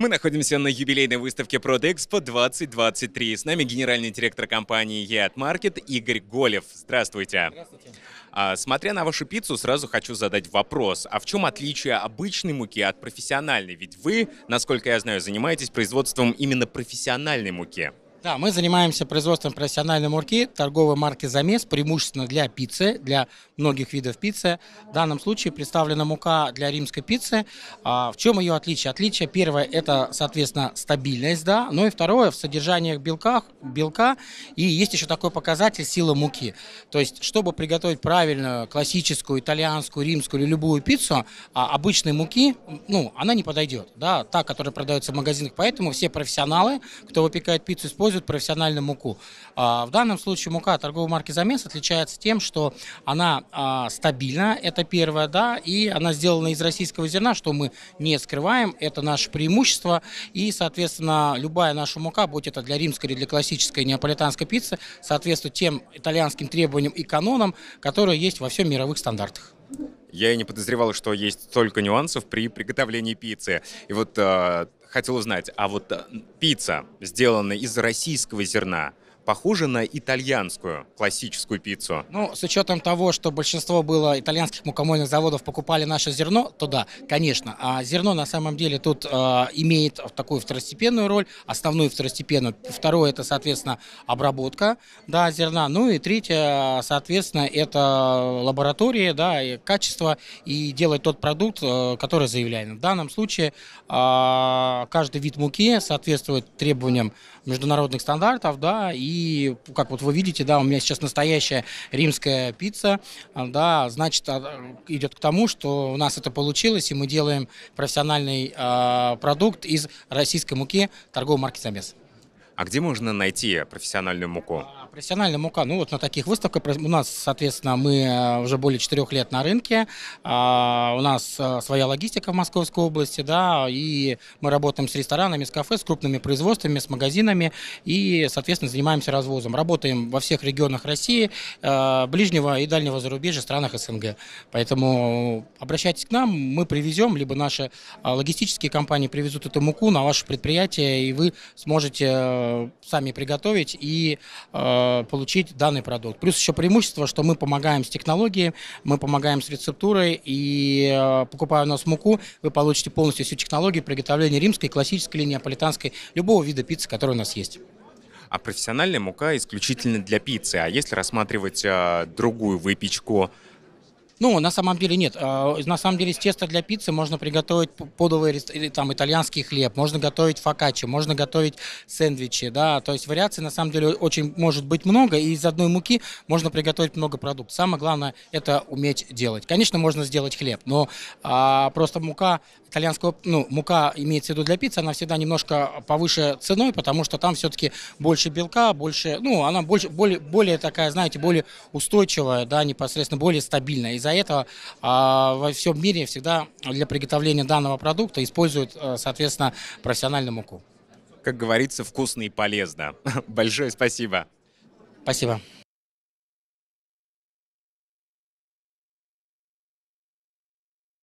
Мы находимся на юбилейной выставке Продэкспо 2023. С нами генеральный директор компании EAT Market Игорь Голев. Здравствуйте. Здравствуйте. А, смотря на вашу пиццу, сразу хочу задать вопрос. А в чем отличие обычной муки от профессиональной? Ведь вы, насколько я знаю, занимаетесь производством именно профессиональной муки. Да, мы занимаемся производством профессиональной мурки, торговой марки «Замес», преимущественно для пиццы, для многих видов пиццы. В данном случае представлена мука для римской пиццы. А в чем ее отличие? Отличие первое – это, соответственно, стабильность, да, ну и второе – в содержаниях белка, белка, и есть еще такой показатель – сила муки. То есть, чтобы приготовить правильную классическую, итальянскую, римскую или любую пиццу, а, обычной муки, ну, она не подойдет, да, та, которая продается в магазинах. Поэтому все профессионалы, кто выпекает пиццу, используют производят профессиональную муку. А, в данном случае мука торговой марки «Замес» отличается тем, что она а, стабильна, это первое, да, и она сделана из российского зерна, что мы не скрываем, это наше преимущество, и, соответственно, любая наша мука, будь это для римской или для классической неаполитанской пиццы, соответствует тем итальянским требованиям и канонам, которые есть во всем мировых стандартах. Я и не подозревал, что есть столько нюансов при приготовлении пиццы. И вот а, хотел узнать, а вот э, пицца, сделанная из российского зерна, похожа на итальянскую классическую пиццу? Ну, с учетом того, что большинство было итальянских мукомольных заводов покупали наше зерно, то да, конечно. А зерно на самом деле тут э, имеет такую второстепенную роль, основную второстепенную. Второе это, соответственно, обработка да, зерна. Ну и третье, соответственно, это лаборатория, да, и качество и делать тот продукт, э, который заявляем. В данном случае э, каждый вид муки соответствует требованиям международных стандартов, да, и, как вот вы видите, да, у меня сейчас настоящая римская пицца, а, да, значит, а, идет к тому, что у нас это получилось, и мы делаем профессиональный э, продукт из российской муки торговой марки «Замес». А где можно найти профессиональную муку? А, профессиональная мука, ну вот на таких выставках у нас, соответственно, мы э, уже более четырех лет на рынке, а, у нас э, своя логистика в Московской области, да, и мы работаем с ресторанами, с кафе, с крупными производствами, с магазинами и, соответственно, занимаемся развозом. Работаем во всех регионах России, э, ближнего и дальнего зарубежья, странах СНГ. Поэтому обращайтесь к нам, мы привезем, либо наши логистические компании привезут эту муку на ваше предприятие, и вы сможете Э, сами приготовить и э, получить данный продукт. Плюс еще преимущество, что мы помогаем с технологией, мы помогаем с рецептурой и э, покупая у нас муку, вы получите полностью всю технологию приготовления римской, классической или неаполитанской, любого вида пиццы, который у нас есть а профессиональная мука исключительно для пиццы. А если рассматривать а, другую выпечку, ну, на самом деле нет. А, на самом деле из теста для пиццы можно приготовить подовый там, итальянский хлеб, можно готовить фокаччо, можно готовить сэндвичи, да, то есть вариаций на самом деле очень может быть много, и из одной муки можно приготовить много продуктов. Самое главное – это уметь делать. Конечно, можно сделать хлеб, но а, просто мука итальянского, ну, мука имеется в виду для пиццы, она всегда немножко повыше ценой, потому что там все-таки больше белка, больше, ну, она больше, более, более такая, знаете, более устойчивая, да, непосредственно, более стабильная. Из-за из-за этого а, во всем мире всегда для приготовления данного продукта используют, э, соответственно, профессиональную муку. Как говорится, вкусно и полезно. Большое спасибо. Спасибо.